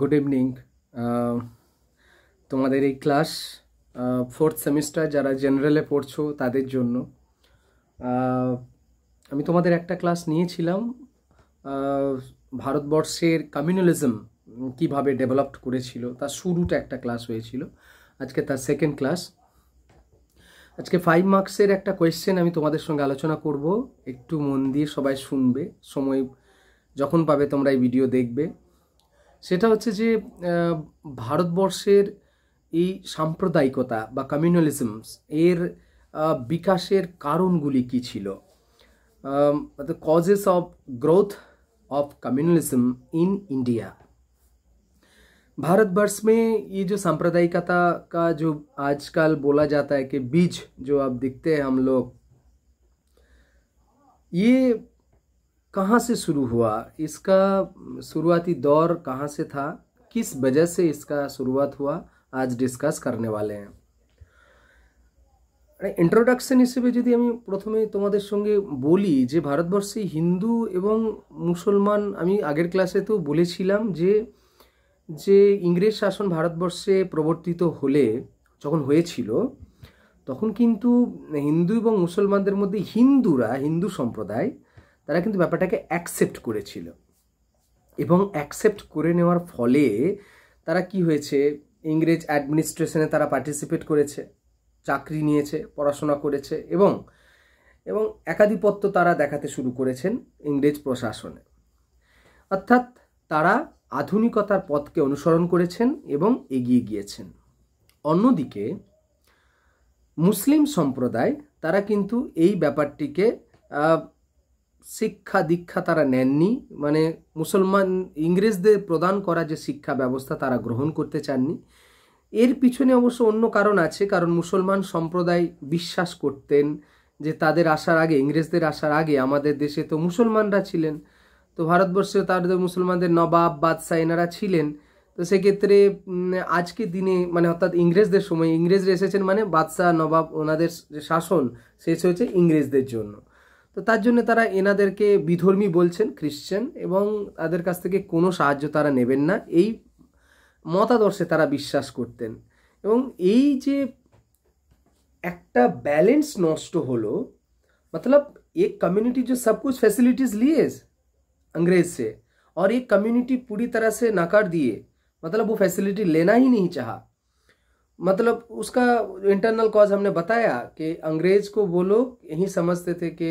Good evening uh, তোমাদের এই class fourth semester যারা জেনারেলে পড়ছো তাদের জন্য uh, আমি তোমাদের একটা ক্লাস নিয়েছিলাম uh, ভারতবর্ষের কমিউনালিজম কিভাবে ডেভেলপড করেছিল তার শুরুটা একটা ক্লাস হয়েছিল আজকে তার সেকেন্ড ক্লাস আজকে ফাইভ মার্কসের একটা কোয়েশ্চেন আমি তোমাদের সঙ্গে আলোচনা করব একটু মন দিয়ে সবাই শুনবে সময় যখন পাবে তোমরা এই ভিডিও দেখবে সেটা হচ্ছে যে ভারতবর্ষের এই সাম্প্রদায়িকতা বা কমিউনালিজম এর বিকাশের কারণগুলি কি ছিল the causes of growth of communalism in India Bharatvarsh में ये जो सांप्रदायिकता का जो आजकल बोला जाता है कि बीज जो आप दिखते हैं हम लोग ये कहाँ से शुरू हुआ इसका शुरुआती दौर कहाँ से था किस वजह से इसका शुरुआत हुआ আজ ডিসকাস করতে वाले हैं ইন্ট্রোডাকশন হিসেবে যদি আমি প্রথমে তোমাদের সঙ্গে বলি যে ভারতবর্ষে হিন্দু এবং মুসলমান আমি আগের ক্লাসে তো বলেছিলাম যে যে ইংরেজ শাসন ভারতবর্ষে প্রবর্তিত হলে যখন হয়েছিল তখন কিন্তু হিন্দু এবং মুসলমানদের মধ্যে হিন্দুরা হিন্দু সম্প্রদায় তারা কিন্তু ব্যাপারটাকে অ্যাকসেপ্ট করেছিল এবং অ্যাকসেপ্ট করে নেওয়ার ফলে তারা কি হয়েছে ইংরেজ অ্যাডমিনিস্ট্রেশনে তারা পার্টিসিপেট করেছে চাকরি নিয়েছে পড়াশোনা করেছে এবং এবং একাধিপত্য তারা দেখাতে শুরু করেছেন ইংরেজ প্রশাসনে অর্থাৎ তারা আধুনিকতার পথকে অনুসরণ করেছেন এবং এগিয়ে গিয়েছেন অন্যদিকে মুসলিম সম্প্রদায় তারা কিন্তু এই ব্যাপারটিকে শিক্ষা দীক্ষা তারা নেননি মানে মুসলমান ইংরেজদের প্রদান করা যে শিক্ষা ব্যবস্থা তারা গ্রহণ করতে চাননি এর পিছনে অবশ্য অন্য কারণ আছে কারণ মুসলমান সম্প্রদায় বিশ্বাস করতেন যে তাদের আসার আগে ইংরেজদের আসার আগে আমাদের দেশে তো মুসলমানরা ছিলেন তো ভারতবর্ষে তাদের মুসলমানদের নবাব বাদশাহ এনারা ছিলেন তো সেক্ষেত্রে আজকে দিনে মানে অর্থাৎ ইংরেজদের সময় ইংরেজরা এসেছেন মানে বাদশাহ নবাব ওনাদের যে শাসন শেষ হয়েছে ইংরেজদের জন্য তো তার জন্য তারা এনাদেরকে বিধর্মী বলছেন খ্রিশ্চান এবং তাদের কাছ থেকে কোনো সাহায্য তারা নেবেন না এই মতাদর্শে তারা বিশ্বাস করতেন এবং এই যে একটা ব্যালেন্স নষ্ট হলো মতলব एक কমিউনিটি যে সব কিছু ফ্যাসিলিটিস लिए अंग्रेज সে আর एक কমিউনিটি পুরি তারা সে নাকার দিয়ে মতলব ও ফ্যাসিলিটি লেনাই নেই চাহা मतलब उसका इंटरनल कॉज हमने बताया कि अंग्रेज को वो लोग यही समझते थे कि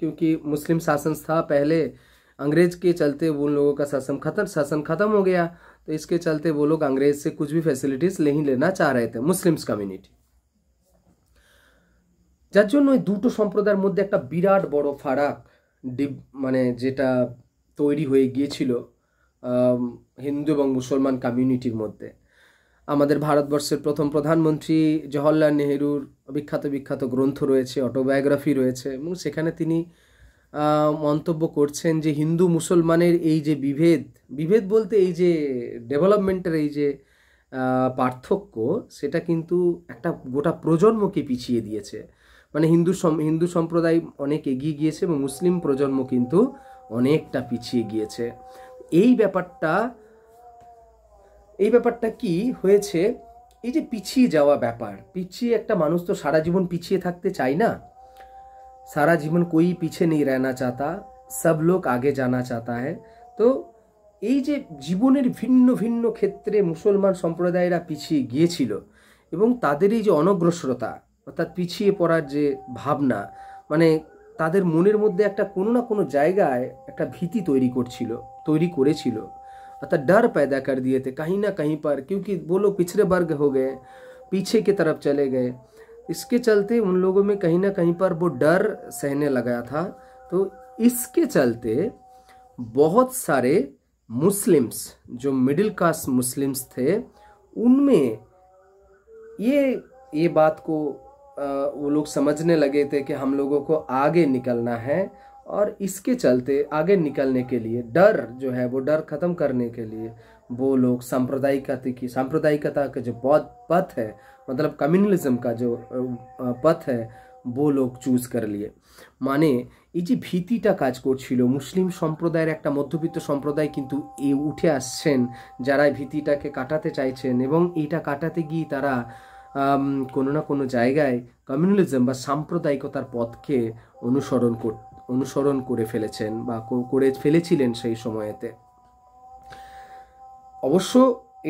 क्योंकि मुस्लिम शासन था पहले अंग्रेज के चलते वो लोगों का शासन खत्म शासन खत्म हो गया तो इसके चलते वो लोग अंग्रेज से कुछ भी फैसिलिटीज नहीं लेना चाह रहे थे मुस्लिम्स कम्युनिटी जार जो दूटो सम्प्रदायर मध्य एक बिराट बड़ो फाराक डिब मान जेटा तैरी हो হয়ে हिंदू হিন্দু मुसलमान মুসলমান मध्य আমাদের ভারতবর্ষের প্রথম প্রধানমন্ত্রী জওহরলাল নেহরুর বিখ্যাত বিখ্যাত গ্রন্থ রয়েছে অটোবায়োগ্রাফি রয়েছে এবং সেখানে তিনি মন্তব্য করছেন যে হিন্দু মুসলমানের এই যে বিভেদ বিভেদ বলতে এই যে ডেভেলপমেন্টের এই যে পার্থক্য সেটা কিন্তু একটা গোটা প্রজন্মকে পিছিয়ে দিয়েছে মানে হিন্দু হিন্দু সম্প্রদায় অনেক এগিয়ে গিয়েছে এবং মুসলিম প্রজন্ম কিন্তু অনেকটা পিছিয়ে গিয়েছে এই ব্যাপারটা এই ব্যাপারটা কি হয়েছে এই যে পিছিয়ে যাওয়া ব্যাপার পিছিয়ে একটা মানুষ তো সারা জীবন পিছিয়ে থাকতে চায় না সারা জীবন কই পিছিয়ে নেই রেনা চাতা সব লোক আগে জানা চাতা হ্যাঁ তো এই যে জীবনের ভিন্ন ভিন্ন ক্ষেত্রে মুসলমান সম্প্রদায়েরা পিছিয়ে গিয়েছিল এবং তাদের এই যে অনগ্রসরতা অর্থাৎ পিছিয়ে পড়ার যে ভাবনা মানে তাদের মনের মধ্যে একটা কোনো না কোনো জায়গায় একটা ভীতি তৈরি করছিল তৈরি করেছিল अतः डर पैदा कर दिए थे कहीं ना कहीं पर क्योंकि वो लोग पिछड़े वर्ग हो गए पीछे की तरफ चले गए इसके चलते उन लोगों में कहीं ना कहीं पर वो डर सहने लगा था तो इसके चलते बहुत सारे मुस्लिम्स जो मिडिल कास्ट मुस्लिम्स थे उनमें ये ये बात को वो लोग समझने लगे थे कि हम लोगों को आगे निकलना है और इसके चलते आगे निकलने के लिए डर जो है वो डर ख़त्म करने के लिए वो लोग सांप्रदायिकता की सांप्रदायिकता का जो बहुत पथ है मतलब कम्युनलिज्म का जो पथ है वो লোক চুজ করে নিয়ে মানে এই যে ভীতিটা কাজ করছিল মুসলিম সম্প্রদায়ের একটা মধ্যবিত্ত সম্প্রদায় কিন্তু এ উঠে আসছেন যারা ভীতিটাকে কাটাতে চাইছেন এবং এটা কাটাতে গিয়ে তারা কোনো না কোনো জায়গায় কমিউনিজম বা সাম্প্রদায়িকতার পথকে অনুসরণ করতে অনুসরণ করে ফেলেছেন বা করে ফেলেছিলেন সেই সময়েতে অবশ্য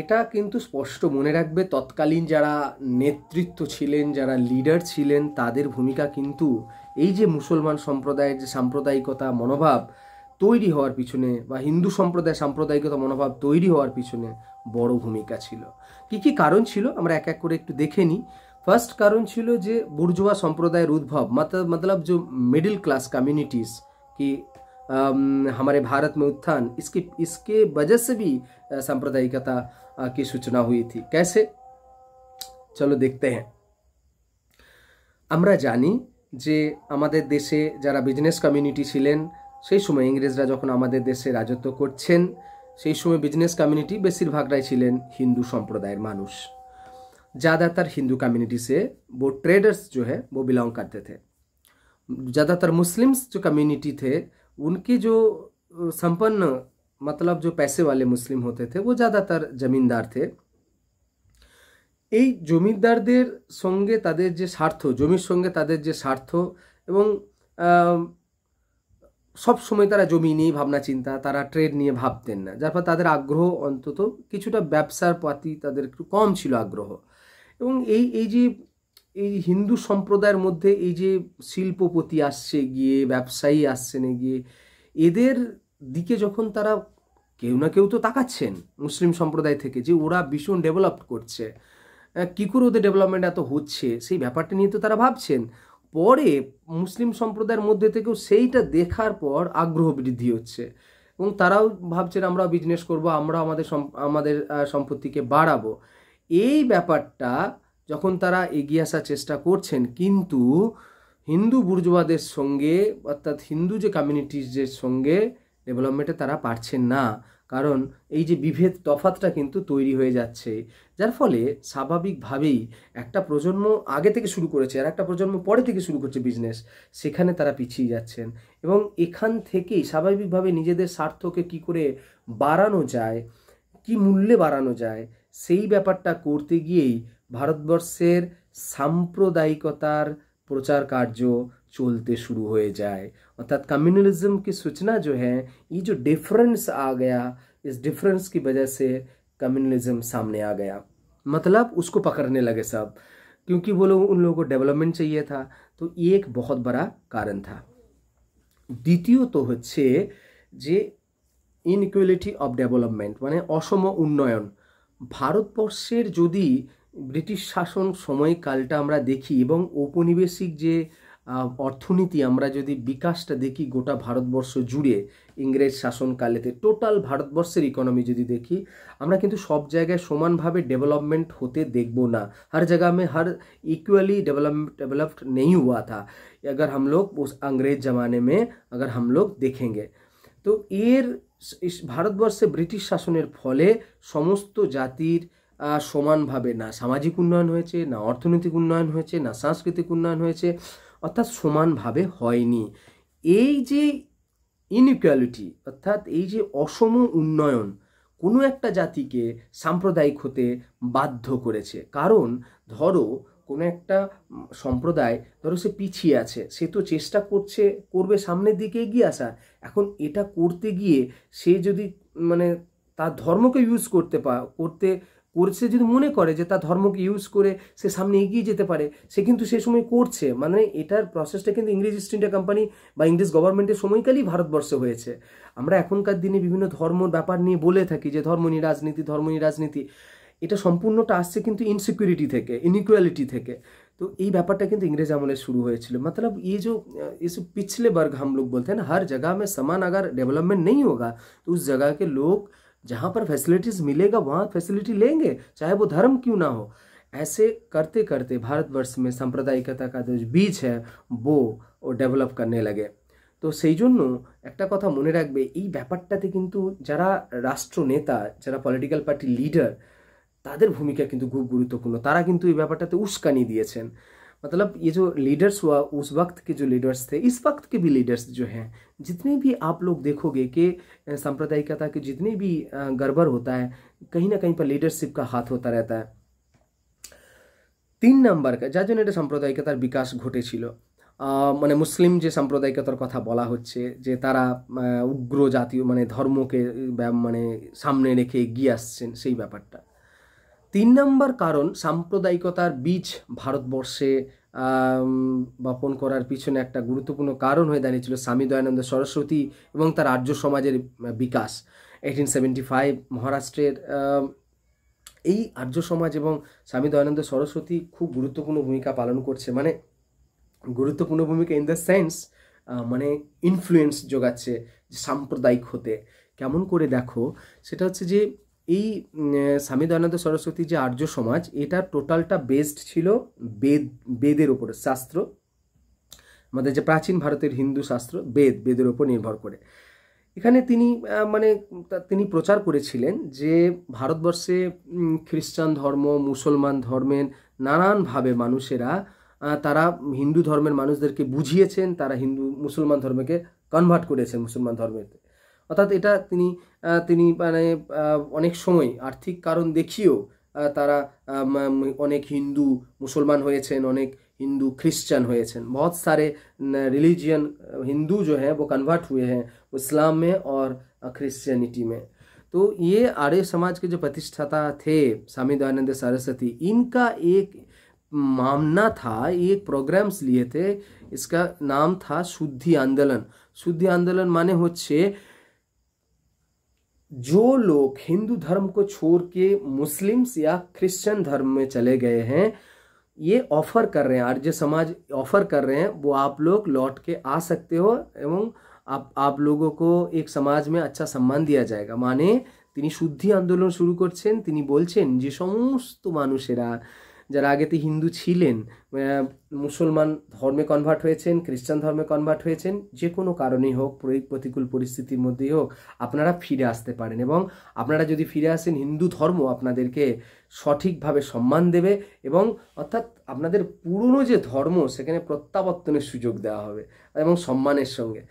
এটা কিন্তু স্পষ্ট মনে রাখবে তৎকালীন যারা নেতৃত্ব ছিলেন যারা লিডার ছিলেন তাদের ভূমিকা কিন্তু এই যে মুসলমান সম্প্রদায়ের যে সাম্প্রদায়িকতা মনোভাব তৈরি হওয়ার পিছনে বা হিন্দু সম্প্রদায় সাম্প্রদায়িকতা মনোভাব তৈরি হওয়ার পিছনে বড় ভূমিকা ছিল কী কী কারণ ছিল আমরা এক এক করে একটু দেখে নিই फर्स्ट कारण ছিল যে বুর্জোয়া সম্প্রদায়ের উদ্ভব मतलब जो मिडिल क्लास कम्युनिटीज़ की हमारे भारत में उत्थान इसकी इसके वजह से भी सांप्रदायिकता की सूचना हुई थी कैसे চলো দেখতে হ্যাঁ আমরা জানি যে আমাদের দেশে যারা বিজনেস কমিউনিটি ছিলেন সেই সময় ইংরেজরা যখন আমাদের দেশে রাজত্ব করছেন সেই সময় বিজনেস কমিউনিটি বেশিরভাগটাই ছিলেন হিন্দু সম্প্রদায়ের মানুষ ज़्यादातर हिंदू कम्युनिटी से वो ट्रेडर्स जो है वो बिलोंग करते थे ज़्यादातर मुस्लिम्स जो कम्युनिटी थे उनके जो संपन्न मतलब जो पैसे वाले मुस्लिम होते थे वो ज़्यादातर जमींदार थे এই জমিদারদের সঙ্গে তাদের যে স্বার্থ জমির সঙ্গে তাদের যে স্বার্থ এবং সব সময় তারা জমি নিয়ে ভাবনা চিন্তা তারা ট্রেড নিয়ে ভাবতেন না যার ফলে তাদের আগ্রহ অন্তত কিছুটা ব্যবসার প্রতি তাদের একটু কম ছিল আগ্রহ এবং এই এই যে এই হিন্দু সম্প্রদায়ের মধ্যে এই যে শিল্পপতি আসছে গিয়ে ব্যবসায়ী আসছে না গিয়ে এদের দিকে যখন তারা কেউ না কেউ তো তাকাচ্ছেন মুসলিম সম্প্রদায় থেকে যে ওরা ভীষণ ডেভেলপ করছে কী করে ওদের ডেভেলপমেন্ট এত হচ্ছে সেই ব্যাপারটা নিয়ে তো তারা ভাবছেন পরে মুসলিম সম্প্রদায়ের মধ্যে থেকেও সেইটা দেখার পর আগ্রহ বৃদ্ধি হচ্ছে এবং তারাও ভাবছেন আমরা বিজনেস করব আমরা আমাদের আমাদের সম্পত্তিকে বাড়াবো এই ব্যাপারটা যখন তারা এগিয়ে আসার চেষ্টা করছেন কিন্তু হিন্দু বুর্জবাদের সঙ্গে অর্থাৎ হিন্দু যে কমিউনিটিজের সঙ্গে ডেভেলপমেন্টে তারা পারছেন না কারণ এই যে বিভেদ তফাতটা কিন্তু তৈরি হয়ে যাচ্ছে যার ফলে স্বাভাবিকভাবেই একটা প্রজন্ম আগে থেকে শুরু করেছে আর একটা প্রজন্ম পরে থেকে শুরু করছে বিজনেস সেখানে তারা পিছিয়ে যাচ্ছেন এবং এখান থেকেই স্বাভাবিকভাবে নিজেদের স্বার্থকে কি করে বাড়ানো যায় কি মূল্যে বাড়ানো যায় সেই ব্যাপারটা কোর্তি গেই ভারতবর্ষের সাম্প্রদায়িকতার প্রচার কার্য চলতে শুরু হয়ে যায় অর্থাৎ কমিউনালিজম কি সূচনা जो है ये जो डिफरेंस आ गया इस डिफरेंस की वजह से कम्युनलिज्म सामने आ गया मतलब उसको पकड़ने लगे साहब क्योंकि वो लोग उन लोगों को डेवलपमेंट चाहिए था तो एक बहुत बड़ा कारण था द्वितीय तो হচ্ছে যে ইনইকুয়ালিটি অফ ডেভেলপমেন্ট মানে অসম উন্নয়ন ভারতবর্ষের যদি ব্রিটিশ শাসন সময়কালটা আমরা দেখি এবং ঔপনিবেশিক যে অর্থনীতি আমরা যদি বিকাশটা দেখি গোটা ভারতবর্ষ জুড়ে ইংরেজ শাসনকালেতে টোটাল ভারতবর্ষের ইকোনমি যদি দেখি আমরা কিন্তু সব জায়গায় সমানভাবে ডেভেলপমেন্ট হতে দেখব না হর জায়গা में হর ইকুয়ালি ডেভেলপ ডেভেলপড নেই हुआ থা আগর हम लोग उस अंग्रेज ज़माने में अगर তো এর ভারতবর্ষে ব্রিটিশ শাসনের ফলে সমস্ত জাতির সমানভাবে না সামাজিক উন্নয়ন হয়েছে না অর্থনৈতিক উন্নয়ন হয়েছে না সাংস্কৃতিক উন্নয়ন হয়েছে অর্থাৎ সমানভাবে হয়নি এই যে ইনইকুয়ালিটি অর্থাৎ এই যে অসম উন্নয়ন কোনো একটা জাতিকে সাম্প্রদায়িক হতে বাধ্য করেছে কারণ ধরো কোনো একটা সম্প্রদায় ধরো সে পিছিয়ে আছে সে তো চেষ্টা করছে করবে সামনের দিকে এগিয়ে আসার এখন এটা করতে গিয়ে সে যদি মানে তার ধর্মকে ইউজ করতে পা করতে করছে যদি মনে করে যে তার ধর্মকে ইউজ করে সে সামনে এগিয়ে যেতে পারে সে কিন্তু সে সময় করছে মানে এটার প্রসেসটা কিন্তু ইংরেজ ইস্ট ইন্ডিয়া কোম্পানি বা ইংরেজ গভর্নমেন্টের সময়কালেই ভারতবর্ষে হয়েছে আমরা এখনকার দিনে বিভিন্ন ধর্ম ব্যাপার নিয়ে বলে থাকি যে ধর্ম নিয়ে রাজনীতি ধর্ম নিয়ে রাজনীতি এটা সম্পূর্ণটা আসছে কিন্তু ইনসিक्योरिटी থেকে ইনইকুয়ালিটি থেকে तो ये ব্যাপারটা কিন্তু ইংরেজ আমলে শুরু হয়েছিল मतलब ये जो इस पिछले वर्ग हम लोग बोलते हैं ना हर जगह में समान अगर डेवलपमेंट नहीं होगा तो उस जगह के लोग जहाँ पर फैसिलिटीज़ मिलेगा वहाँ फैसिलिटी लेंगे चाहे वो धर्म क्यों ना हो ऐसे करते करते भारतवर्ष में সাম্প্রদায়িকতা का जो बीज है वो डेवलप करने लगे তো সেই জন্য একটা কথা মনে রাখবে এই ব্যাপারটাতে কিন্তু যারা রাষ্ট্রনেতা যারা পলিটিক্যাল পার্টি লিডার তাদের ভূমিকা কিন্তু খুব গুরুত্বপূর্ণ তারা কিন্তু এই ব্যাপারটাতে উস্কানি দিয়েছেन मतलब ये जो लीडर्स हुआ उस वक्त के जो लीडर्स थे इस वक्त के भी लीडर्स जो हैं जितने भी आप लोग देखोगे कि सांप्रदायिकता के जितने भी गड़बड़ होता है कहीं ना कहीं पर लीडरशिप का हाथ होता रहता है তিন নাম্বার যার জন্য এটা সাম্প্রদায়িকতার বিকাশ ঘটেছিল মানে মুসলিম যে সাম্প্রদায়িকতার কথা বলা হচ্ছে যে তারা উগ্র জাতীয় মানে ধর্মকে মানে সামনে রেখে এগিয়ে আসছেন সেই ব্যাপারটা তিন নম্বর কারণ সাম্প্রদায়িকতার বীজ ভারতবর্ষে বপন করার পিছনে একটা গুরুত্বপূর্ণ কারণ হয়ে দাঁড়িয়েছিল স্বামী দয়ানন্দ সরস্বতী এবং তার আর্য সমাজের বিকাশ এইটিন সেভেন্টি ফাইভ মহারাষ্ট্রের এই আর্য সমাজ এবং স্বামী দয়ানন্দ সরস্বতী খুব গুরুত্বপূর্ণ ভূমিকা পালন করছে মানে গুরুত্বপূর্ণ ভূমিকা ইন দ্য সেন্স মানে ইনফ্লুয়েন্স যোগাচ্ছে সাম্প্রদায়িক হতে কেমন করে দেখো সেটা হচ্ছে যে এই স্বামী দয়ানন্দ সরস্বতী যে আর্য সমাজ এটা টোটালটা বেসড ছিল বেদ বেদের ওপরে শাস্ত্র আমাদের যে প্রাচীন ভারতের হিন্দু শাস্ত্র বেদ বেদের ওপর নির্ভর করে এখানে তিনি মানে তিনি প্রচার করেছিলেন যে ভারতবর্ষে খ্রিস্টান ধর্ম মুসলমান ধর্মের নানানভাবে মানুষেরা তারা হিন্দু ধর্মের মানুষদেরকে বুঝিয়েছেন তারা হিন্দু মুসলমান ধর্মকে কনভার্ট করেছেন মুসলমান ধর্মেতে अर्थात यहाँ তিনি अनेक समय आर्थिक कारण देखिए কারণ अनेक हिंदू मुसलमान হিন্দু মুসলমান अनेक हिंदू क्रिश्चियन हुए बहुत सारे रिलीजियन हिंदू जो हैं वो कन्वर्ट हुए हैं इस्लाम में और क्रिश्चियनिटी में तो ये आर्य समाज के जो प्रतिष्ठाता थे स्वामी दयानंद सरस्वती इनका एक मामना था एक प्रोग्राम्स लिए थे इसका नाम था शुद्धि आंदोलन शुद्धि आंदोलन माने होच्छे जो लोग हिंदू धर्म को छोड़ के मुस्लिम्स या क्रिश्चियन धर्म में चले गए हैं ये ऑफर कर रहे हैं आर्य समाज ऑफर कर रहे हैं वो आप लोग लौट के आ सकते हो एवं आप आप लोगों को एक समाज में अच्छा सम्मान दिया जाएगा माने शुद्धि आंदोलन शुरू कर समस्त তিনি যারা আগেতে হিন্দু ছিলেন মুসলমান ধর্মে কনভার্ট হয়েছেন খ্রিস্টান ধর্মে কনভার্ট হয়েছেন যে কোনো কারণেই হোক প্রতিকূল পরিস্থিতির মধ্যেই হোক আপনারা ফিরে আসতে পারেন এবং আপনারা যদি ফিরে আসেন হিন্দু ধর্ম আপনাদেরকে সঠিকভাবে সম্মান দেবে এবং অর্থাৎ আপনাদের পুরনো যে ধর্ম সেখানে প্রত্যাবর্তনের সুযোগ দেওয়া হবে এবং সম্মানের সঙ্গে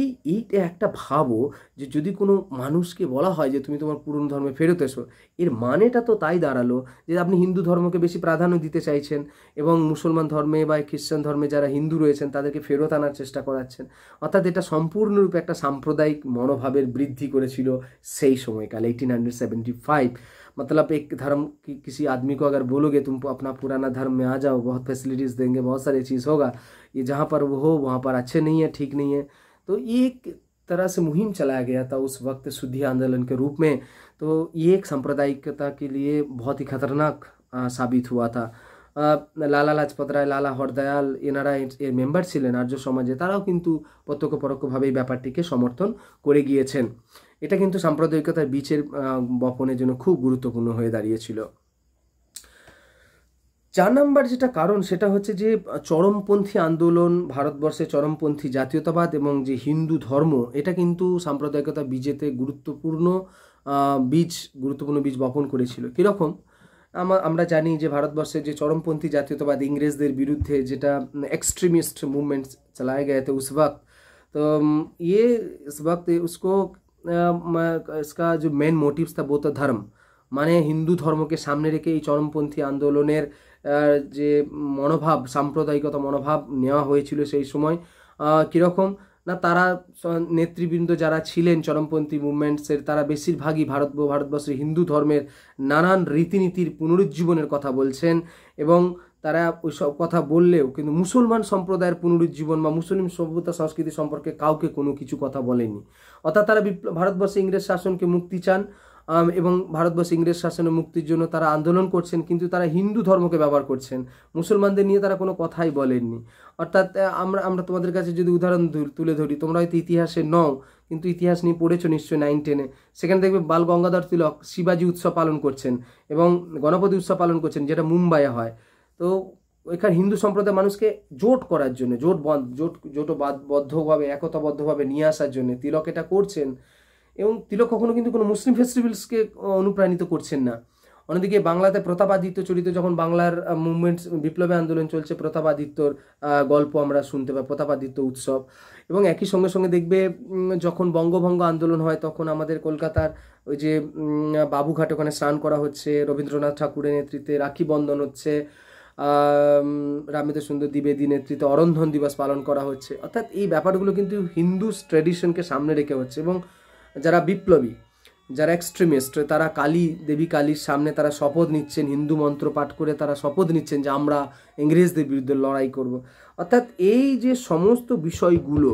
এই এইটা একটা ভাবো যে যদি কোনো মানুষকে বলা হয় যে তুমি তোমার পুরনো ধর্মে ফেরত এসো এর মানেটা তো তাই দাঁড়ালো যে আপনি হিন্দু ধর্মকে বেশি প্রাধান্য দিতে চাইছেন এবং মুসলমান ধর্মে বা খ্রিস্টান ধর্মে যারা হিন্দু রয়েছেন তাদেরকে ফেরত আনার চেষ্টা করাচ্ছেন অর্থাৎ এটা সম্পূর্ণরূপে একটা সাম্প্রদায়িক মনোভাবের বৃদ্ধি করেছিল সেই সময়কাল এইটিন হান্ড্রেড সেভেন্টি ফাইভ মতলব এক ধর্ম কি किसी आदमी বলোগে अगर আপনার পুরানা ধর্মে पुराना धर्म में आ जाओ बहुत फैसिलिटीज़ देंगे बहुत যা चीज़ होगा ये जहाँ पर वो हो নেই तो ये एक तरह से मुहिम चलाया गया था उस वक्त शुद्धि आंदोलन के रूप में तो ये एक सांप्रदायिकता के लिए बहुत ही खतरनाक সাবিত হুয়া থা লালা লাজপত রায় লালা হরদয়াল এনারা এর মেম্বার ছিলেন আর্য সমাজে তারাও কিন্তু প্রত্যক্ষ পরোক্ষভাবে এই ব্যাপারটিকে সমর্থন করে গিয়েছেন এটা কিন্তু সাম্প্রদায়িকতার বীচের বপনের জন্য খুব গুরুত্বপূর্ণ হয়ে দাঁড়িয়েছিল চার নাম্বার যেটা কারণ সেটা হচ্ছে যে চরমপন্থী আন্দোলন ভারতবর্ষে চরমপন্থী জাতীয়তাবাদ এবং যে হিন্দু ধর্ম এটা কিন্তু সাম্প্রদায়িকতা বীজেতে গুরুত্বপূর্ণ বীজ গুরুত্বপূর্ণ বীজ বপন করেছিল কীরকম আমরা জানি যে ভারতবর্ষে যে চরমপন্থী জাতীয়তাবাদ ইংরেজদের বিরুদ্ধে যেটা এক্সট্রিমিস্ট মুভমেন্ট চালায় গে थे उस তো ইয়ে ये इस যে মেন মোটিভস जो मेन ধর্ম মানে হিন্দু ধর্মকে সামনে রেখে এই চরমপন্থী আন্দোলনের যে মনোভাব সাম্প্রদায়িকতা মনোভাব নেওয়া হয়েছিল সেই সময় কীরকম না তারা নেতৃবৃন্দ যারা ছিলেন চরমপন্থী মুভমেন্টসের তারা বেশিরভাগই ভারত ভারতবর্ষের হিন্দু ধর্মের নানান রীতিনীতির পুনরুজ্জীবনের কথা বলছেন এবং তারা ওই সব কথা বললেও কিন্তু মুসলমান সম্প্রদায়ের পুনরুজ্জীবন বা মুসলিম সভ্যতা সংস্কৃতি সম্পর্কে কাউকে কোনো কিছু কথা বলেনি অর্থাৎ তারা ভারতবর্ষে ইংরেজ শাসনকে মুক্তি চান এবং ভারতবর্ষ ইংরেজ শাসনের মুক্তির জন্য তারা আন্দোলন করছেন কিন্তু তারা হিন্দু ধর্মকে ব্যবহার করছেন মুসলমানদের নিয়ে তারা কোনো কথাই বলেননি অর্থাৎ আমরা আমরা তোমাদের কাছে যদি উদাহরণ তুলে ধরি তোমরা হয়তো ইতিহাসে নও কিন্তু ইতিহাস নিয়ে পড়েছো নিশ্চয়ই নাইন টেনে সেখানে দেখবে বাল গঙ্গাধর তিলক শিবাজি উৎসব পালন করছেন এবং গণপতি উৎসব পালন করছেন যেটা মুম্বাইয়ে হয় তো এখানে হিন্দু সম্প্রদায়ের মানুষকে জোট করার জন্য জোট জোট জোট বদ্ধভাবে একতাবদ্ধভাবে নিয়ে আসার জন্য তিলক এটা করছেন এবং তিলক কখনো কিন্তু কোনো মুসলিম ফেস্টিভ্যালসকে অনুপ্রাণিত করছেন না অন্যদিকে বাংলাতে প্রতাপাদিত্য চরিত্র যখন বাংলার মুভমেন্টস বিপ্লবী আন্দোলন চলছে প্রতাপাদিত্যর গল্প আমরা শুনতে পাই প্রতাপাদিত্য উৎসব এবং একই সঙ্গে সঙ্গে দেখবে যখন বঙ্গভঙ্গ আন্দোলন হয় তখন আমাদের কলকাতার ওই যে বাবুঘাট ওখানে স্নান করা হচ্ছে রবীন্দ্রনাথ ঠাকুরের নেতৃত্বে রাখি বন্ধন হচ্ছে রামিত সুন্দর দ্বিবেদী নেতৃত্বে অরন্ধন দিবস পালন করা হচ্ছে অর্থাৎ এই ব্যাপারগুলো কিন্তু হিন্দু ট্র্যাডিশনকে সামনে রেখে হচ্ছে এবং যারা বিপ্লবী যারা এক্সট্রিমিস্ট তারা কালী দেবী কালীর সামনে তারা শপথ নিচ্ছেন হিন্দু মন্ত্র পাঠ করে তারা শপথ নিচ্ছেন যে আমরা ইংরেজদের বিরুদ্ধে লড়াই করব অর্থাৎ এই যে সমস্ত বিষয়গুলো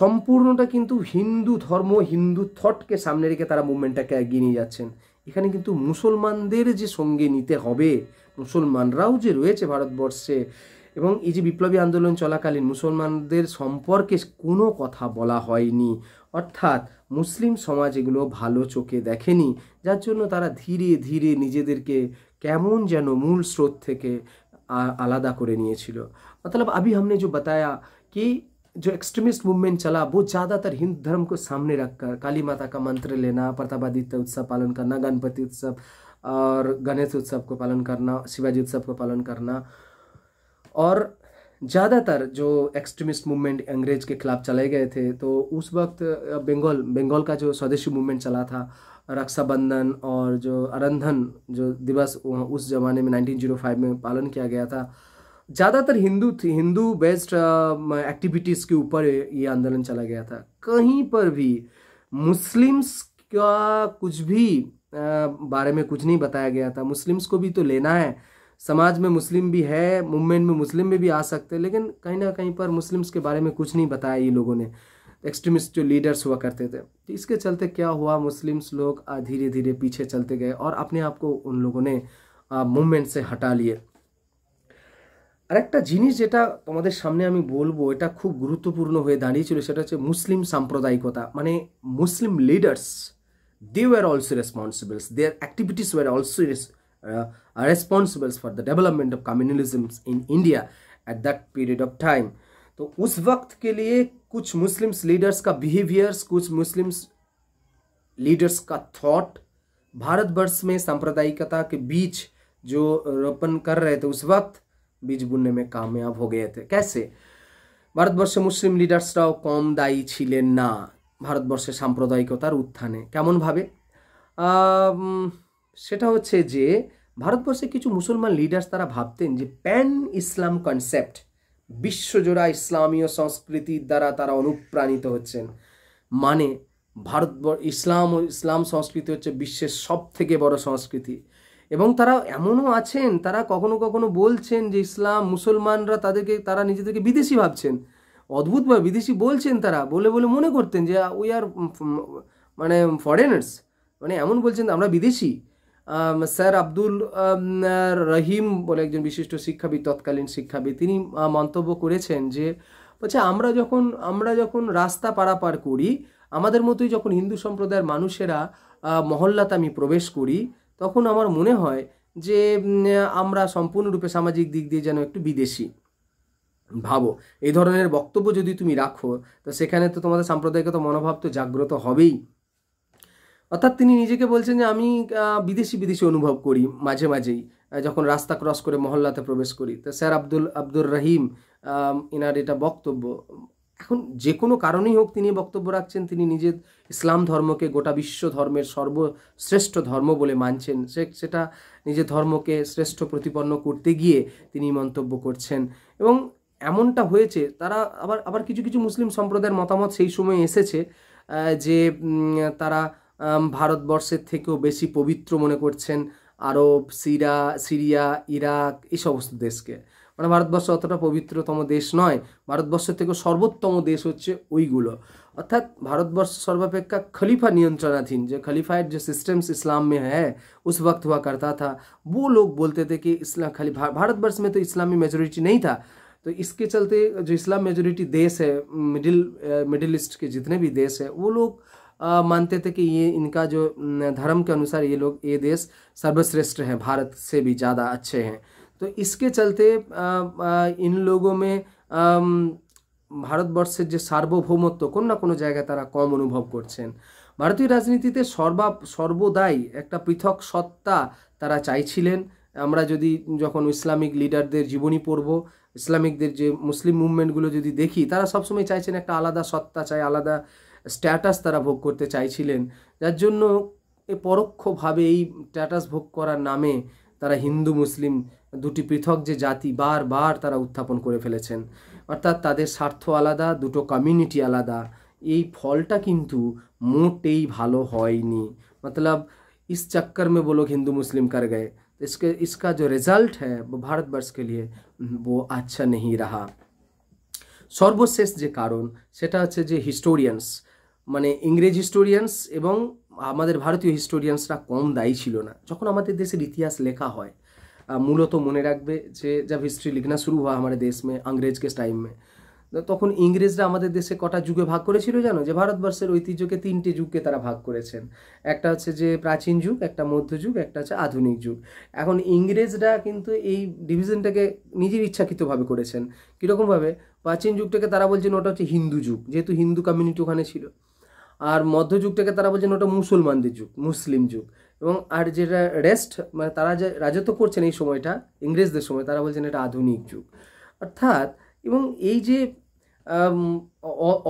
সম্পূর্ণটা কিন্তু হিন্দু ধর্ম হিন্দু থটকে সামনে রেখে তারা মুভমেন্টটাকে এগিয়ে নিয়ে যাচ্ছেন এখানে কিন্তু মুসলমানদের যে সঙ্গে নিতে হবে মুসলমানরাও যে রয়েছে ভারতবর্ষে এবং এই যে বিপ্লবী আন্দোলন চলাকালীন মুসলমানদের সম্পর্কে কোনো কথা বলা হয়নি অর্থাৎ মুসলিম সমাজ এগুলো ভালো চোখে দেখেনি যার জন্য তারা ধীরে ধীরে নিজেদেরকে কেমন যেন মূল স্রোত থেকে আলাদা করে নিয়েছিল মতলব আবি হামনে যে বাতায়া কি যে এক্সট্রিমিস্ট মুভমেন্ট চলা ও জাদাতার হিন্দু ধর্মকে সামনে রাখ কালী মাতা কা মন্ত্র লেনা প্রতাপাদিত্য উৎসব পালন করা গণপতি উৎসব আর গণেশ উৎসবকে পালন করা শিবাজী উৎসবকে পালন করা और ज़्यादातर जो एक्सट्रीमिस्ट मूवमेंट अंग्रेज के खिलाफ चलाए गए थे तो उस वक्त बंगाल बंगाल का जो स्वदेशी मूवमेंट चला था रक्षाबंधन और जो अरंधन जो दिवस उस जमाने में 1905 में पालन किया गया था ज़्यादातर हिंदू थी हिंदू बेस्ड एक्टिविटीज़ के ऊपर ये आंदोलन चला गया था कहीं पर भी मुस्लिम्स का कुछ भी बारे में कुछ नहीं बताया गया था मुस्लिम्स को भी तो लेना है समाज में मुस्लिम भी है मूवमेंट में मुस्लिम भी, भी आ सकते हैं लेकिन कहीं ना कहीं पर मुस्लिम्स के बारे में कुछ नहीं बताया ये लोगों ने एक्सट्रीमिस्ट जो लीडर्स हुआ करते थे तो इसके चलते क्या हुआ मुस्लिम्स लोग धीरे धीरे पीछे चलते गए और अपने आप को उन लोगों ने मूवमेंट से हटा लिए আরেকটা জিনিস যেটা তোমাদের সামনে আমি বলবো এটা খুব গুরুত্বপূর্ণ হয়ে দাঁড়িয়েছিল সেটা হচ্ছে মুসলিম সাম্প্রদায়িকতা মানে Muslim leaders they were also responsibles their activities were also are responsible for the development of communalism in India at that period of time. तो उस वक्त के लिए कुछ मुस्लिम्स लीडर्स का बिहेवियर्स कुछ मुस्लिम्स लीडर्स का थॉट भारतवर्ष में सांप्रदायिकता के बीच जो रोपण कर रहे थे उस वक्त बीज बुनने में कामयाब हो गए थे कैसे ভারতবর্ষে মুসলিম লিডার্সরাও কম দায়ী ছিলেন না ভারতবর্ষে সাম্প্রদায়িকতার উত্থানে কেমনভাবে সেটা হচ্ছে যে ভারতবর্ষে কিছু মুসলমান লিডার্স তারা ভাবতেন যে প্যান ইসলাম কনসেপ্ট বিশ্বজোড়া ইসলামীয় সংস্কৃতির দ্বারা তারা অনুপ্রাণিত হচ্ছেন মানে ভারত ইসলাম ও ইসলাম সংস্কৃতি হচ্ছে বিশ্বের সব থেকে বড় সংস্কৃতি এবং তারা এমনও আছেন তারা কখনো কখনো বলছেন যে ইসলাম মুসলমানরা তাদেরকে তারা নিজেদেরকে বিদেশি ভাবছেন অদ্ভুতভাবে বিদেশি বলছেন তারা বলে বলে মনে করতেন যে উই আর মানে ফরেনার্স মানে এমন বলছেন আমরা বিদেশি স্যার আব্দুল রহিম বলে একজন বিশিষ্ট শিক্ষাবিদ তৎকালীন শিক্ষাবিদ তিনি মন্তব্য করেছেন যে বলছে আমরা যখন আমরা যখন রাস্তা পারাপার করি আমাদের মতোই যখন হিন্দু সম্প্রদায়ের মানুষেরা মহল্লাতে আমি প্রবেশ করি তখন আমার মনে হয় যে আমরা সম্পূর্ণরূপে সামাজিক দিক দিয়ে যেন একটু বিদেশি ভাবো এই ধরনের বক্তব্য যদি তুমি রাখো তো সেখানে তো তোমাদের সাম্প্রদায়িকতা মনোভাব তো জাগ্রত হবেই অর্থাৎ তিনি নিজেকে বলছেন যে আমি বিদেশি বিদেশি অনুভব করি মাঝে মাঝেই যখন রাস্তা ক্রস করে মহল্লাতে প্রবেশ করি তো স্যার আব্দুল আব্দুর রহিম এনার এটা বক্তব্য এখন যে কোনো কারণেই হোক তিনি বক্তব্য রাখছেন তিনি নিজের ইসলাম ধর্মকে গোটা বিশ্ব ধর্মের সর্বশ্রেষ্ঠ ধর্ম বলে মানছেন সে সেটা নিজের ধর্মকে শ্রেষ্ঠ প্রতিপন্ন করতে গিয়ে তিনি মন্তব্য করছেন এবং এমনটা হয়েছে তারা আবার আবার কিছু কিছু মুসলিম সম্প্রদায়ের মতামত সেই সময় এসেছে যে তারা ভারতবর্ষের থেকেও বেশি পবিত্র মনে করছেন আরব সিরা সিরিয়া ইরাক এই সমস্ত দেশকে মানে ভারতবর্ষ অতটা পবিত্রতম দেশ নয় ভারতবর্ষের থেকে সর্বোত্তম দেশ হচ্ছে ওইগুলো सर्वापेक्षा खलीफा नियंत्रणाधीन जो खलीफाइट जो सिस्टम्स इस्लाम में है उस वक्त हुआ करता था वो लोग बोलते थे कि इस्लाम खली भारतवर्ष में तो इस्लामी मेजोरिटी नहीं था तो इसके चलते जो इस्लाम मेजोरिटी देश है मिडिल मिडिल ईस्ट के जितने भी देश है वो लोग मानते थे कि ये इनका जो धर्म के अनुसार ये लोग ये देश सर्वश्रेष्ठ हैं भारत से भी ज़्यादा अच्छे हैं तो इसके चलते इन लोगों में ভারতবর্ষের যে সার্বভৌমত্ব কোন না কোনো জায়গায় তারা কম অনুভব করছেন ভারতীয় রাজনীতিতে সর্বা সর্বদাই একটা পৃথক সত্তা তারা চাইছিলেন আমরা যদি যখন ইসলামিক লিডারদের জীবনী পড়ব ইসলামিকদের যে মুসলিম মুভমেন্টগুলো যদি দেখি তারা সবসময় চাইছেন একটা আলাদা সত্তা চাই আলাদা স্ট্যাটাস তারা ভোগ করতে চাইছিলেন যার জন্য পরোক্ষভাবে এই স্ট্যাটাস ভোগ করার নামে তারা হিন্দু মুসলিম দুটি পৃথক যে জাতি বারবার তারা উত্থাপন করে ফেলেছেন অর্থাৎ তাদের স্বার্থ আলাদা দুটো কমিউনিটি আলাদা এই ফলটা কিন্তু মোটেই ভালো হয়নি মতলব ইস চক্করমে বলো হিন্দু মুসলিম हिंदू मुस्लिम कर गए যে রেজাল্ট इसका ভারতবর্ষকে লিয়ে है আচ্ছা নেই রাহা সর্বশেষ যে কারণ সেটা হচ্ছে যে হিস্টোরিয়ানস মানে ইংরেজ হিস্টোরিয়ানস এবং আমাদের ভারতীয় হিস্টোরিয়ানসরা কম দায়ী ছিল না যখন আমাদের দেশের ইতিহাস লেখা হয় মূলত মনে রাখবে যে যা হিস্ট্রি লিখনা শুরু হওয়া আমাদের দেশ মে আংরেজকে টাইম মে তখন ইংরেজরা আমাদের দেশে কটা যুগে ভাগ করেছিল জানো যে ভারতবর্ষের ঐতিহ্যকে তিনটি যুগকে তারা ভাগ করেছেন একটা হচ্ছে যে প্রাচীন যুগ একটা মধ্যযুগ একটা হচ্ছে আধুনিক যুগ এখন ইংরেজরা কিন্তু এই ডিভিশনটাকে নিজের ইচ্ছাকৃতভাবে করেছেন কীরকমভাবে প্রাচীন যুগটাকে তারা বলছেন ওটা হচ্ছে হিন্দু যুগ যেহেতু হিন্দু কমিউনিটি ওখানে ছিল আর মধ্যযুগটাকে তারা বলছেন ওটা মুসলমানদের যুগ মুসলিম যুগ এবং আর যেটা রেস্ট মানে তারা যে রাজত্ব করছেন এই সময়টা ইংরেজদের সময় তারা বলছেন এটা আধুনিক যুগ অর্থাৎ এবং এই যে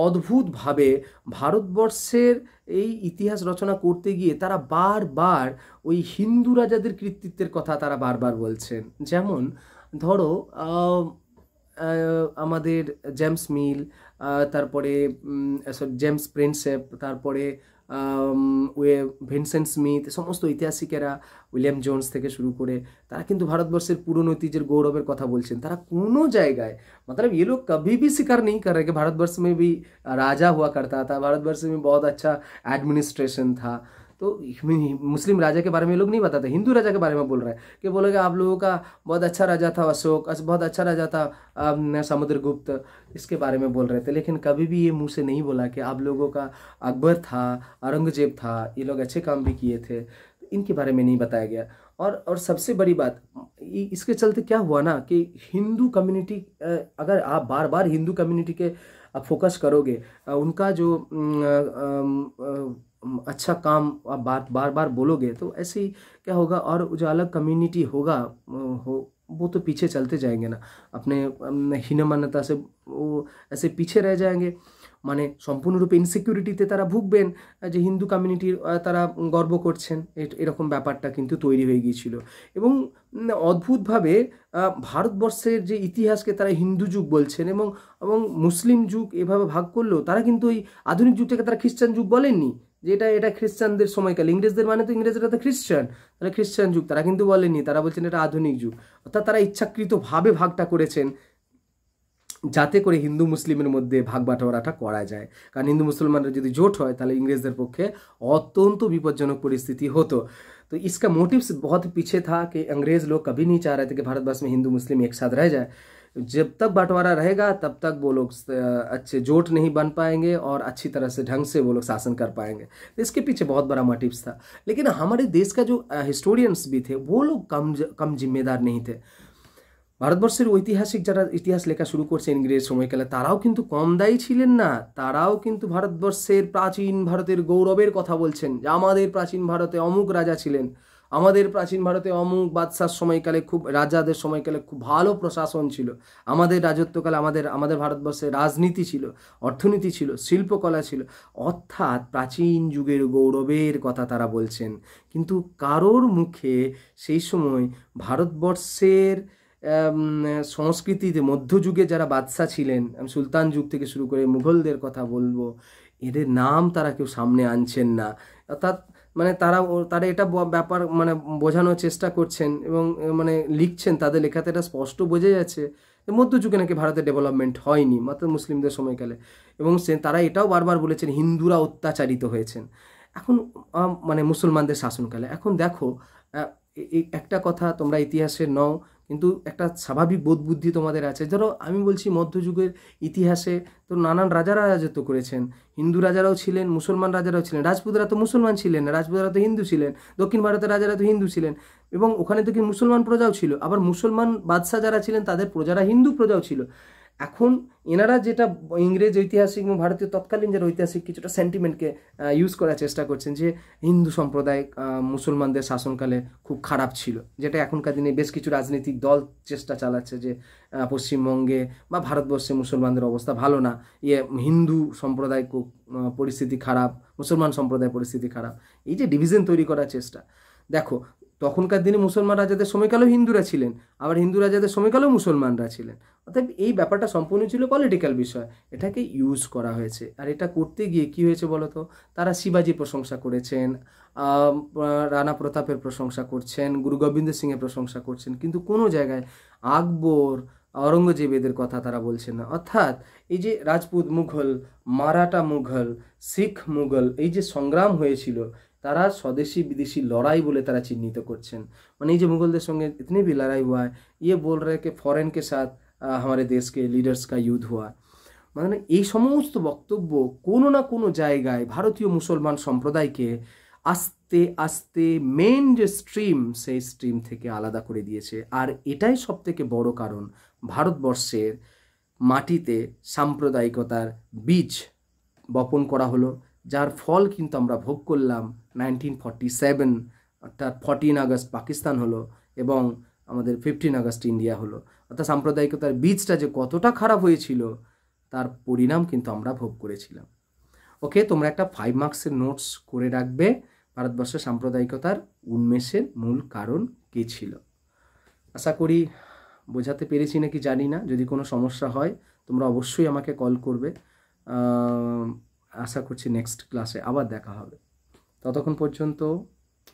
অদ্ভুতভাবে ভারতবর্ষের এই ইতিহাস রচনা করতে গিয়ে তারা বারবার ওই হিন্দু রাজাদের কৃতিত্বের কথা তারা বারবার বলছেন যেমন ধরো আমাদের জেমস মিল তারপরে জেমস প্রিন্সেপ তারপরে ওয়ে ভিনসেন্ট স্মিথ সমস্ত ঐতিহাসিকেরা উইলিয়াম জোন্স থেকে শুরু করে তারা কিন্তু ভারতবর্ষের পুরনো ঐতিহ্যের গৌরবের কথা বলছেন তারা কোনো জায়গায় মতলব এ লোক কবি বি শিকার নেই কর रहे कि भारतवर्ष में भी राजा हुआ करता था भारतवर्ष में बहुत तो मुस्लिम राजा के बारे में लोग नहीं बताते हिंदू राजा के बारे में बोल रहे हैं कि बोलोगे आप लोगों का बहुत अच्छा राजा था अशोक बहुत अच्छा राजा था समुद्रगुप्त इसके बारे में बोल रहे थे लेकिन कभी भी ये मुँह से नहीं बोला कि आप लोगों का अकबर था औरंगजेब था ये लोग अच्छे काम भी किए थे इनके बारे में नहीं बताया गया और और सबसे बड़ी बात इसके चलते क्या हुआ ना कि हिंदू कम्युनिटी अगर आप बार बार हिंदू कम्युनिटी के फोकस करोगे उनका जो आ, आ, आ, अच्छा काम बात बार बार बोलोगे तो ऐसे ही क्या होगा और उजाला कम्युनिटी होगा हो वो तो पीछे चलते जाएंगे ना अपने হীনমান্যতা সে ও এসে পিছিয়ে রয়ে যাएंगे মানে সম্পূর্ণরূপে ইনসিকিউরিটিতে তারা ভুগবেন যে হিন্দু কমিউনিটির তারা গর্ব করছেন এরকম ব্যাপারটা কিন্তু তৈরি হয়ে গিয়েছিল এবং অদ্ভুতভাবে ভারতবর্ষের যে ইতিহাসকে তারা হিন্দু যুগ বলছেন এবং এবং মুসলিম যুগ এভাবে ভাগ করলেও তারা কিন্তু ওই আধুনিক যুগটাকে তারা খ্রিস্টান যুগ বলেননি যে এটা এটা খ্রিস্টানদের সময়কাল ইংরেজদের মানে তো ইংরেজরা তো খ্রিস্টান তাহলে খ্রিস্টান যুগ তারা কিন্তু বলেনি তারা বলছেন এটা আধুনিক যুগ অর্থাৎ তারা ইচ্ছাকৃতভাবে ভাগটা করেছেন যাতে করে হিন্দু মুসলিমের মধ্যে ভাগ বাটোয়ারাটা করা যায় কারণ হিন্দু মুসলমানরা যদি জোট হয় তাহলে ইংরেজদের পক্ষে অত্যন্ত বিপজ্জনক পরিস্থিতি হতো তো ইসকা মোটিভস বহুত পিছে থাকে অঙ্গ্রেজ লোক কবি নি नहीं রে रहे थे कि भारतवर्ष में हिंदू मुस्लिम जब तक बंटवारा रहेगा तब तक वो लोग अच्छे जोट नहीं बन पाएंगे और अच्छी तरह से ढंग से वो लोग शासन कर पाएंगे इसके पीछे बहुत बड़ा मोटिवस था लेकिन हमारे देश का जो हिस्टोरियंस भी थे वो लोग कम कम जिम्मेदार नहीं थे भारतवर्षर ऐतिहासिक जरा इतिहास लेखा शुरू कर इंग्रेज समय ताओ क्योंकि कम दायी ना ताओ क्यु भारतवर्षर प्राचीन भारत गौरवर कथा बोलते प्राचीन भारत अमुक राजा छें আমাদের প্রাচীন ভারতে অমুক বাদশার সময়কালে খুব রাজাদের সময়কালে খুব ভালো প্রশাসন ছিল আমাদের রাজত্বকালে আমাদের আমাদের ভারতবর্ষে রাজনীতি ছিল অর্থনীতি ছিল শিল্পকলা ছিল অর্থাৎ প্রাচীন যুগের গৌরবের কথা তারা বলছেন কিন্তু কারোর মুখে সেই সময় ভারতবর্ষের সংস্কৃতিতে মধ্যযুগে যারা বাদশাহ ছিলেন আমি সুলতান যুগ থেকে শুরু করে মুঘলদের কথা বলবো এদের নাম তারা কেউ সামনে আনছেন না অর্থাৎ মানে তারা তারা এটা ব্যাপার মানে বোঝানোর চেষ্টা করছেন এবং মানে লিখছেন তাদের লেখাতে এটা স্পষ্ট বোঝা যাচ্ছে মধ্যযুগে নাকি ভারতে ডেভেলপমেন্ট হয়নি মাত্র মুসলিমদের সময়কালে এবং সে তারা এটাও বারবার বলেছেন হিন্দুরা অত্যাচারিত হয়েছেন এখন মানে মুসলমানদের শাসনকালে এখন দেখো একটা কথা তোমরা ইতিহাসে নও কিন্তু একটা স্বাভাবিক বোধ বুদ্ধি তোমাদের আছে ধরো আমি বলছি মধ্যযুগের ইতিহাসে তো নানান রাজারা রাজত্ব করেছেন হিন্দু রাজারাও ছিলেন মুসলমান রাজারাও ছিলেন রাজপুতরা তো মুসলমান ছিলেন না রাজপুতরা তো হিন্দু ছিলেন দক্ষিণ ভারতের রাজারা তো হিন্দু ছিলেন এবং ওখানে তো কি মুসলমান প্রজাও ছিল আবার মুসলমান বাদশাহ যারা ছিলেন তাদের প্রজারা হিন্দু প্রজাও ছিল এখন এনারা যেটা ইংরেজ ঐতিহাসিক এবং ভারতীয় তৎকালীন যারা ঐতিহাসিক কিছুটা সেন্টিমেন্টকে ইউজ করার চেষ্টা করছেন যে হিন্দু সম্প্রদায় মুসলমানদের শাসনকালে খুব খারাপ ছিল যেটা এখনকার দিনে বেশ কিছু রাজনৈতিক দল চেষ্টা চালাচ্ছে যে পশ্চিমবঙ্গে বা ভারতবর্ষে মুসলমানদের অবস্থা ভালো না ইয়ে হিন্দু সম্প্রদায় পরিস্থিতি খারাপ মুসলমান সম্প্রদায় পরিস্থিতি খারাপ এই যে ডিভিশন তৈরি করার চেষ্টা দেখো তখনকার দিনে মুসলমান রাজাদের সময়কালেও হিন্দুরা ছিলেন আবার হিন্দু রাজাদের সময়কালেও মুসলমানরা ছিলেন অর্থাৎ এই ব্যাপারটা সম্পূর্ণ ছিল পলিটিক্যাল বিষয় এটাকে ইউজ করা হয়েছে আর এটা করতে গিয়ে কি হয়েছে বলতো তারা শিবাজি প্রশংসা করেছেন রানা প্রতাপের প্রশংসা করছেন গুরু গোবিন্দ সিংয়ের প্রশংসা করছেন কিন্তু কোনো জায়গায় আকবর অরঙ্গজেবেদের কথা তারা বলছেন না অর্থাৎ এই যে রাজপুত মুঘল মারাঠা মুঘল শিখ মুঘল এই যে সংগ্রাম হয়েছিল তারা স্বদেশি বিদেশি লড়াই বলে তারা চিহ্নিত করছেন মানে এই যে মুঘলদের সঙ্গে ইতনি ভি লড়াই হুয়া ইয়ে বল রে কে ফরেন কে সাথ আমাদের দেশকে লিডার্স কা ইউথ হুয়া মানে এই সমস্ত বক্তব্য কোনো না কোনো জায়গায় ভারতীয় মুসলমান সম্প্রদায়কে আস্তে আস্তে মেন যে স্ট্রিম সেই স্ট্রিম থেকে আলাদা করে দিয়েছে আর এটাই সবথেকে বড় কারণ ভারতবর্ষের মাটিতে সাম্প্রদায়িকতার বীজ বপন করা হলো যার ফল কিন্তু আমরা ভোগ করলাম নাইনটিন ফর্টি সেভেন অর্থাৎ ফর্টিন আগস্ট পাকিস্তান হলো এবং আমাদের ফিফটিন আগস্ট ইন্ডিয়া হলো অর্থাৎ সাম্প্রদায়িকতার বীজটা যে কতটা খারাপ হয়েছিল তার পরিণাম কিন্তু আমরা ভোগ করেছিলাম ওকে তোমরা একটা ফাইভ মার্কসের নোটস করে রাখবে ভারতবর্ষের সাম্প্রদায়িকতার উন্মেষের মূল কারণ কী ছিল আশা করি বোঝাতে পেরেছি নাকি জানি না যদি কোনো সমস্যা হয় তোমরা অবশ্যই আমাকে কল করবে আশা করছি নেক্সট ক্লাসে আবার দেখা হবে ততক্ষণ পর্যন্ত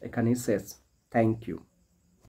এখানেই শেষ থ্যাংক ইউ